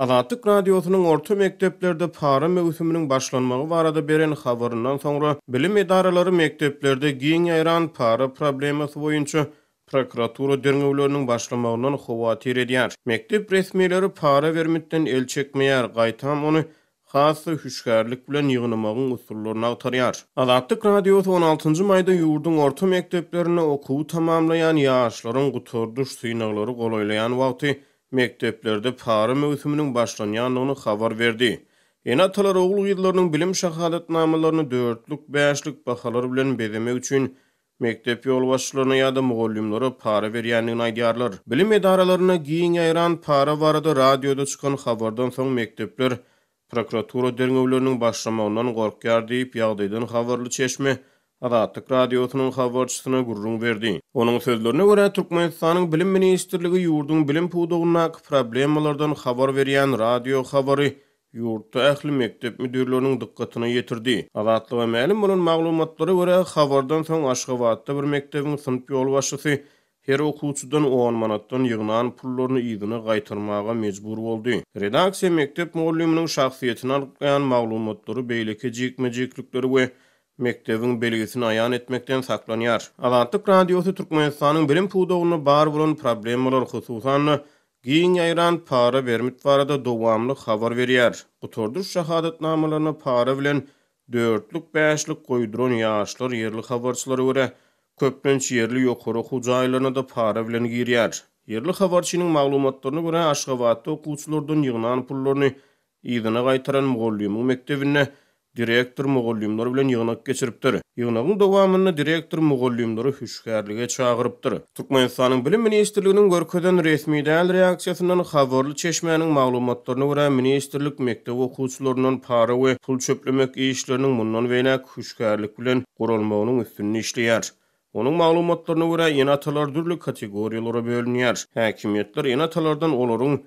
Azatik radyosunun orta mekteplerde para mevsiminin başlanmağı var beren xavarından sonra bilim edaraları mekteplerde giyin yayran para problemas boyunca prokuratura dörnövlerinin başlamağından xovatir ediyar. Mektep resmileri para vermitten el çekmeyar, qaytam onu xasa hüşkarlik bilen yığınamağın usullorna utariyar. Azatik radios 16. mayda yurdun orta mekteplerini oku tamamlayan yaaşlarin gutorduş suyinaqları qolaylayan vaqtiy mekteplerde pari mövsümünün başlanýandygyny habar berdi. verdi. atalar ogluk ýyllarynyň bilim şahalat namalarını dörtlük bəşlük 5 bilen beremek üçin mektep ýol başçylaryna ýa-da para berýändigini yani Bilim edaralaryna giyin ýaýran para barada radioda çykan habardan soň mektepler prokuratura derňewlerini başlamagyndan qorkyar diýip ýagdaýdan habarly çeşme Azatlyk radiosynyň habarçysyna gurrun berdi. Onuň sözlerine görä Türkmenistanyň bilim ministrligi ýurdun bilim puwdugyna problemalardan habar berýän radio habary ýurtda ähli mektep müdirleriniň dikkatini ýetirdi. Azatlyk we mälim bolan maglumatlary görä habardan soň Aşgabatda bir mekdebiň sınyf ýolbaşçysy Her okuwçudan 10 manatdan ýygnan pullaryny ýygyny gaýtarmaga mecbur boldy. Redaksiýa mektep mugallyminiň şahsyýetini alyp gelen maglumatlary beýleki jikmejiklikleri we mektebin belgesini ayan etmekten saklanýar. Azatlyk radiosu Türkmenistanyň bilin puwdugyny bar bolan problemalar hususan giň ýaýran para bermit da dowamly habar berýär. Bu şahadat namalaryny para bilen dörtlük bäşlik goýduran ýaşlar yerli habarçylara görä köpnenç yerli ýokary hujaýlaryna da para bilen girýär. Yerli habarçynyň maglumatlaryna görä Aşgabatda okuwçylardan ýygnan pullaryny ýygyna gaýtaran mugallymy mektebine direktor mugallimler bilen yığınak geçiripdir. Yığınagyň dowamyny direktor mugallimleri hüşgärlige çağıryptyr. Türkmenistanyň bilim ministrliginiň görkeden resmi däl reaksiýasynyň habarly çeşmäniň maglumatlaryna görä ministrlik mekdep okuwçylarynyň para we pul çöplemek işleriniň mundan beýnäk hüşgärlik bilen gurulmagynyň üstünni işleýär. Onuň maglumatlaryna görä ýenatalar dürli kategoriýalara bölünýär. Häkimetler ýenatalardan olaryň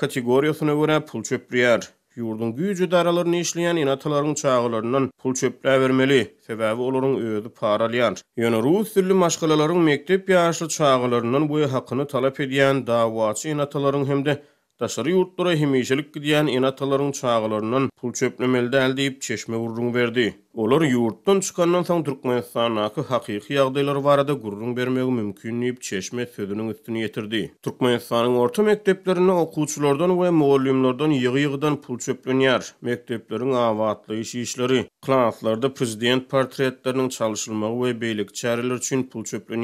kategoriýasyna görä pul çöplýär. Yurdun güýçü daralaryny işleýän inatlaryň çağılarynyň pul çöpleri bermeli, sebäbi olaryň öýüdi paralyan. Ýöne rus dilli maşgalalaryň mekdep ýaşly çağılarynyň bu ýa hakyny talap edýän dawaçy inatlaryň hemde Daşary yurtlara himişelik diyen inataların çağılarının pul çöpne melde eldeyip çeşme vurrun verdi. Olar yurttan çıkandan san Turkmenistan'ın akı haqiqi yağdaylar varada gururun vermegu çeşme sözünün üstünü yetirdi. Turkmenistan'ın orta mekteplerini okulçulardan ve moallimlardan yığı pul çöpün mekteplerin avatlı işleri, klanatlarda prezident portretlerinin çalışılma ve beylik çerler çin pul çöpün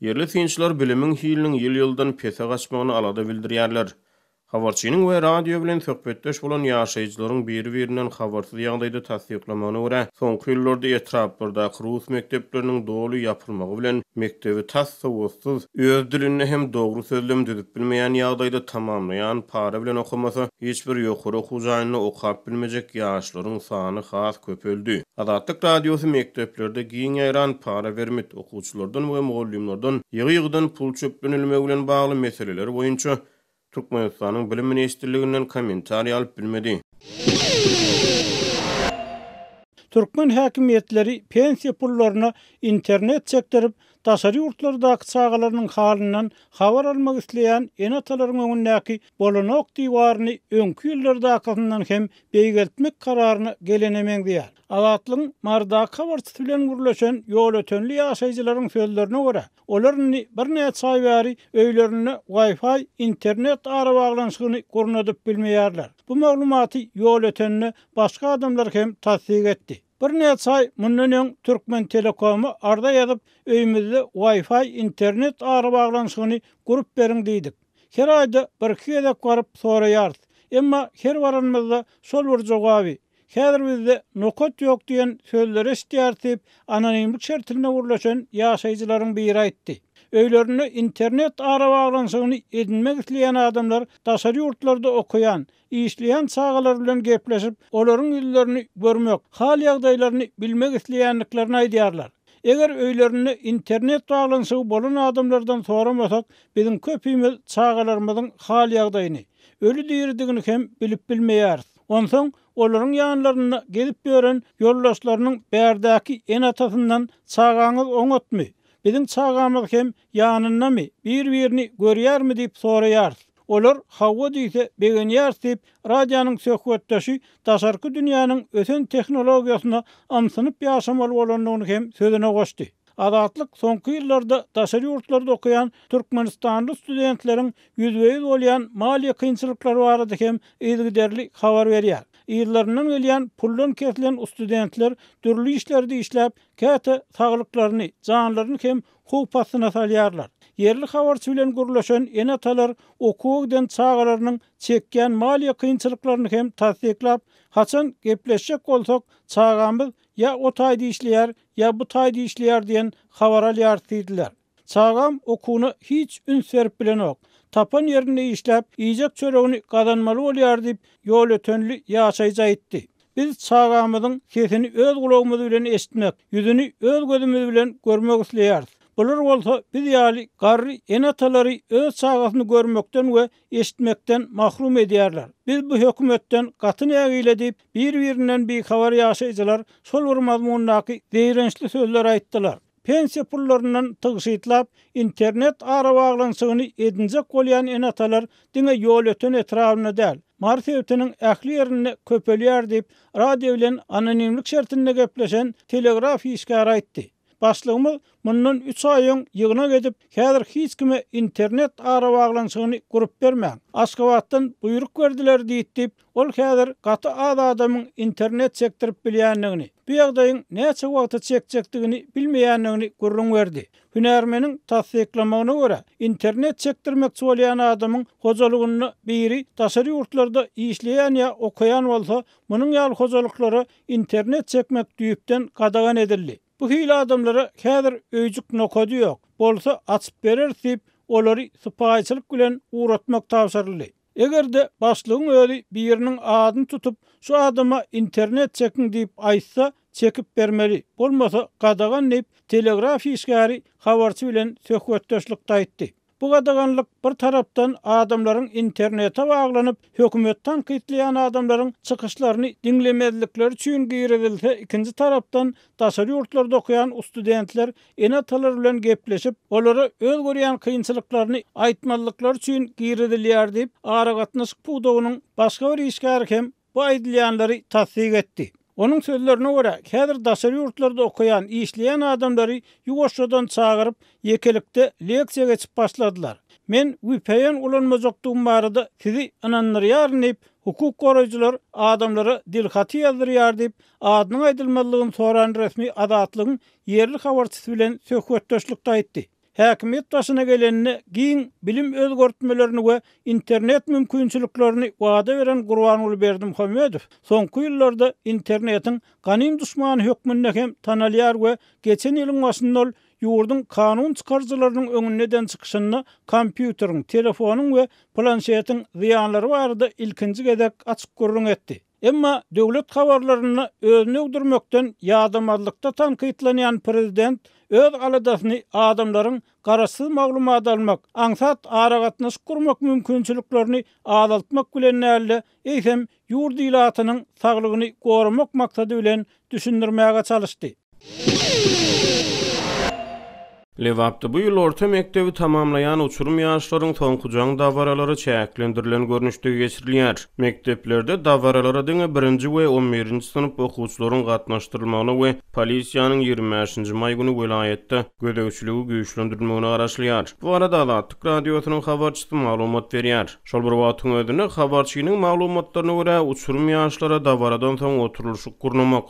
Yerli finçlar bilimin hiyy hiyy yıldan hiyy hiyy alada Havarçinin və radio bilən söhbətdəş olan yaşayıcıların bir-birindən xəbərsiz yandığı təsdiqlənmənə görə son illərdə etraf burda Xruz məktəblərinin dolu yapılmağı bilən məktəbi təsəvvüsüz öz dilini həm doğru söyləm düzüb bilməyən yaşayıcı tamamlayan para bilən oxuması heç bir yoxur oxucunu oxa bilməyəcək yaşlıların sayı xaf köpəldi. Adatlıq radio və məktəblərdə giyin ayran para vermit oxucuculardan və müəllimlərdən yığıyıqdan pul çöpünülməyə bilən bağlı məsələlər boyunca Türkmenistan'ın Bilim Ministerliğinden komentari alıp bilmedi. Türkmen hakimiyetleri pensiya pullarına internet çektirip Dasar yurtları da kıçağalarının halinden xavar almak isleyen en atalarının önündeki bolonok divarını önkü yıllarda akılından hem beygeltmek kararını gelenemeyen diyar. marda kavar titülen gürlöşen yol ötönlü yaşayıcıların fiyollarına göre olarının bir net sayveri öylerine wifi, internet ara bağlanışını korunadıp bilmeyerler. Bu mağlumatı yol ötönlü başka adamlar hem tatsik etti. Bir neçe ay mundan Türkmen Telekomy arda ýazyp öýümizde Wi-Fi internet ara baglanşygyny gurup berin diýdik. Her ayda bir kiýede garyp soraýar. Emma her baranmyzda sol bir jogaby. Häzir bizde nokot ýok diýen sözleri isteýär anonimlik şertine urlaşan ýaşaýjylaryň bir etdi. öýlerini internet ara baglanşygyny edinmek isleýän adamlar daşary ýurtlarda okuyan, işleýän çağalar bilen gepleşip, olaryň ýüzlerini görmek, hal ýagdaýlaryny bilmek isleýänliklerini aýdýarlar. Eger öýlerini internet baglanşygy bolan adamlardan soramasak, biziň köpüýimiz çağalarymyzyň hal ýagdaýyny, ölü diýerdigini hem bilip bilmeýäris. Onsoň olaryň ýanlaryna gelip ýören ýoldaşlarynyň berdäki en atasyndan çağaňyz oňatmy. Bizim çağamız hem yanında mı, bir-birini görüyer mi deyip soruyar. Olur, havu deyse begin yer deyip, radyanın sökvetteşi, taşarkı dünyanın ösün teknologiyasına ansınıp yaşamalı olanlığını hem sözüne koştu. Adatlık son kıyıllarda taşarı yurtları dokuyan Türkmenistanlı studentlerin yüzüve yüz olayan mali kıyınçılıkları var adı kem izgiderli havar veriyar. Yıllarından geliyen pullon kesilen studentler dürlü işlerde işlep, kete sağlıklarını, canlarını hem hupasyna salýarlar. Yerli habarçy bilen gurulaşan ene atalar okuwdan çağalarynyň çekken maliýe kynçylyklaryny hem tasdiklap, haçan gepleşjek bolsak çağamyz ya o taydi işleýär, ya bu taydi işleýär diýen habar alýar Çağam okuwny hiç ün serp bilen ok. Tapan yerini işlep, iyicek çöreğini kazanmalı oluyar deyip, yol ötönlü yaşayca itti. Biz çağamızın sesini öz kulağımızı bilen eşitmek, yüzünü öz gözümüzü bilen görmek istiyarız. Bular bolsa biz ýaly garry enatalary öz çağatyny görmekden we eşitmekden mahrum edýärler. Biz bu hökümetden gatyn ýagyla diýip bir-birinden bir habar ýaşaýjylar, Sol wagt mazmunlary degrençli söhbetler aýtdylar. Pensiýa pullarynyň tygşytlap internet ara baglanyşygyny edinjek bolýan enatalar diňe ýol öten etrawyny däl. Martin Ötünün ähli ýerini köpelýär diýip radio bilen anonimlik şertinde gepleşen telegraf işgara aýtdy. başlygymy mundan 3 aý ýyň gedip, häzir hiç kime internet ara baglanyşygyny gurup bermä. Askawatdan buyruk berdiler diýip, ol häzir gaty ada adamyň internet sektorp bilýändigini, bu ýagdaýyň näçe wagt çekjekdigini bilmeýändigini gurrun berdi. Hünärmeniň tassyklamagyna görä, internet sektor maksulyany adamyň hojalygyny biri daşary ýurtlarda işleýän ýa okuyan bolsa, munyň ýaly hojalyklary internet çekmek düýpden gadagan edildi. hile adamlara heder övçük nokadı yok. Bolsa açıp berer tip oları süpaayçılık bilen uwratmak tawsarlı. Egerde başlığın öli bir ýeriniň adyny tutup şu adama internet çekin diýip aýtsa çekip bermeli. Bolmasa gadağan edip telegrafiýa ýa-da bilen söhbetdeşlikde aýtdy. Bu gadaganlyk bir tarapdan adamlaryň internete baglanyp, hökümetden kitleýän adamlaryň çykyşlaryny dinlemedikleri üçin giýerilse, ikinji tarapdan daşary ýurtlarda okuyan studentler ene talar bilen gepleşip, olara öz görýän kynçylyklaryny aýtmalyklar üçin giýerilýär diýip, ara gatnaşyk başga bir işgärkem bu aýdylýanlary tasdiq etdi. Onun sözlerine göre kadir daşarı yurtlarda okuyan, işleyen adamları Yugoslodan çağırıp yekelikte leksiye geçip başladılar. Men vipeyen ulanmazoktuğum barada sizi inanları yarın deyip hukuk koruyucular adamları dilhati yazdır yar deyip adının aydılmalılığın soran resmi adatlığın yerli havartisi bilen sökvettöşlükta etti. Häkimet taşyna gelenine giň bilim özgörtmelerini we internet mümkinçiliklerini wada beren Gurban uly berdim Hamedow. Soňky ýyllarda internetiň kanun düşmanyny hökmünde hem tanalyar we geçen ýylyň başynda ýurdun kanun çykarjylarynyň öňünden çykyşyny kompýuteriň, telefonyň we planşetiň ziýanlary barada ilkinji gedek açyk kurrun etdi. Emma döwlet habarlaryny öňe durmakdan ýadamarlykda tankytlanýan prezident öz galadasyny adamlaryň garaşsy maglumat almak, aňsat aragatnyş gurmak mümkinçiliklerini aýdaltmak bilen näle, ähem ýurdy ilatynyň saglygyny gorumak maksady bilen düşündirmäge çalyşdy. Levapta bu yıl orta mektebi tamamlayan uçurum ýaşlaryň soňkujan dawaralary çäklendirilen görnüşde geçirilýär. Mekteplerde davaralara diňe 1-nji we 11-nji synp okuwçylaryň gatnaşdyrylmagyny we polisiýanyň 25-nji may günü welaýetde gödäwçiligi güýçlendirilmegini araşlayar, Bu arada da Türk radiosynyň habarçysy maglumat berýär. Şol bir wagt öňüne habarçynyň maglumatlaryna görä uçurum ýaşlara dawaradan son oturulşyk gurnamak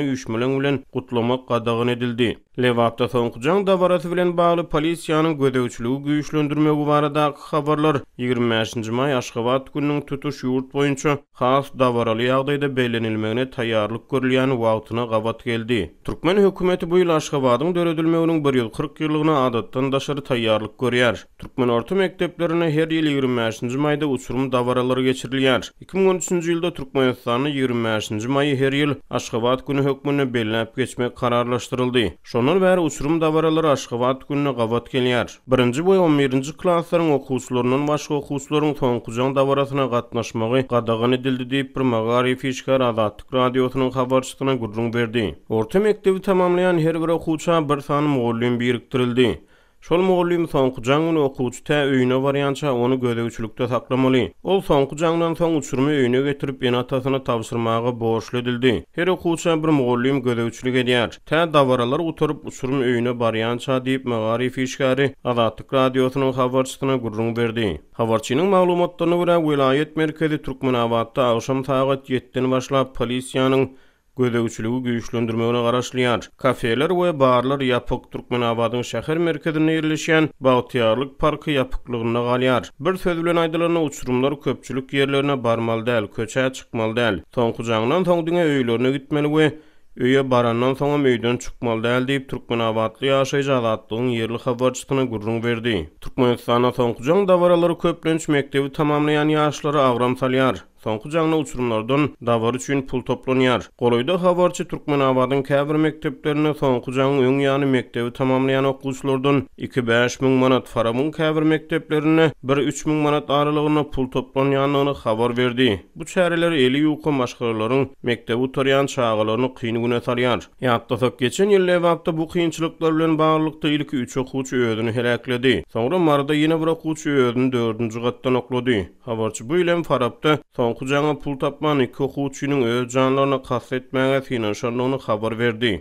3 million bilen gutlamak gadagyny edildi. Levapta soňkujan dawara meselesi bilen bağlı polisiyanın gödevçiliği güýçlendirme bu barada habarlar 25-nji maý Aşgabat gününiň tutuş ýurt boýunça has dawaraly ýagdaýda belenilmegine taýýarlyk görülýän wagtyna gabat geldi. Türkmen hökümeti bu ýyl Aşgabatyň döredilmeginiň 1 ýyl 40 ýyllygyna adatdan daşary taýýarlyk görýär. Türkmen orta mekteplerine her ýyl 25-nji maýda uçurum dawaralary geçirilýär. 2013-nji ýylda Türkmenistanyň 25-nji her ýyl Aşgabat günü hökmüne belenip geçmek kararlaşdyryldy. Şonuň bäri uçurum dawaralary Aşgabat gününe gabat gelýär. 1-nji we 11-nji klasslaryň okuwçylarynyň başga okuwçylaryň soňkujan dawratyna gatnaşmagy gadagyn edildi diýip bir magary fişkar adat radiosynyň habarçylygyna gurrun berdi. Orta mekdebi tamamlayan her bir okuwça bir sanym goýulyň biriktirildi. Şol mugullim soňky jaňyny okuwçy tä öýüne varýança onu gödegçülükde saklamaly. Ol soňky jaňdan soň uçurmy öýüne getirip ýene atasyna tapşyrmagy borçlu edildi. Her okuwçy bir mugullim gödegçülük edýär. Tä dawaralar oturup uçurmy öýüne varýança diýip magaryf işgary Azatlyk radiosynyň habarçysyna gurrun berdi. Habarçynyň maglumatlaryna görä welaýet merkezi Türkmenabatda agşam sagat 7-den başlap polisiýanyň gödegüçlügü güýçlendirmegine garaşlyar. Kafeler we barlar ýapyk Türkmen awadyň şäher merkezine ýerleşen Bagtyarlyk parky ýapyklygyna galýar. Bir söz bilen aýdylan uçurumlar köpçülük ýerlerine barmal el, köçä çykmal el. Toňkujaňdan toňdyňa öýlerine gitmeli we Öýe barandan soňa meýdan çykmaly el diýip Türkmen awatly ýaşaýjy ýerli habarçysyna gurrun berdi. Türkmenistana soňkujaň dawaralary köplenç mektebi tamamlaýan ýaşlary awram Sonku canlı uçurumlardan dawar üçin pul Koloyda Goloýda Türkmen Türkmenabadyň käbir mekteplerine sonku jaňyň öň ýany mektebi tamamlayan okuwçylardan 2-5 müň manat faramyň käbir mekteplerine 1-3 müň manat aralygyna pul toplanýanyny habar berdi. Bu çäreler eli ýuwkun maşgarlaryň mektebi utaryan çağalaryny kyn güne salýar. Ýatdysak geçen ýylda bu kynçylyklar bilen baglykda ilki 3 okuwçy öýüdüni helakledi. Sonra marda ýene bir okuwçy öýüdüni 4-nji gatdan bu ýylem Hujany pul tapmany köhüçüň öz janlaryna käsretmäge isiňe şol onuň habar berdi.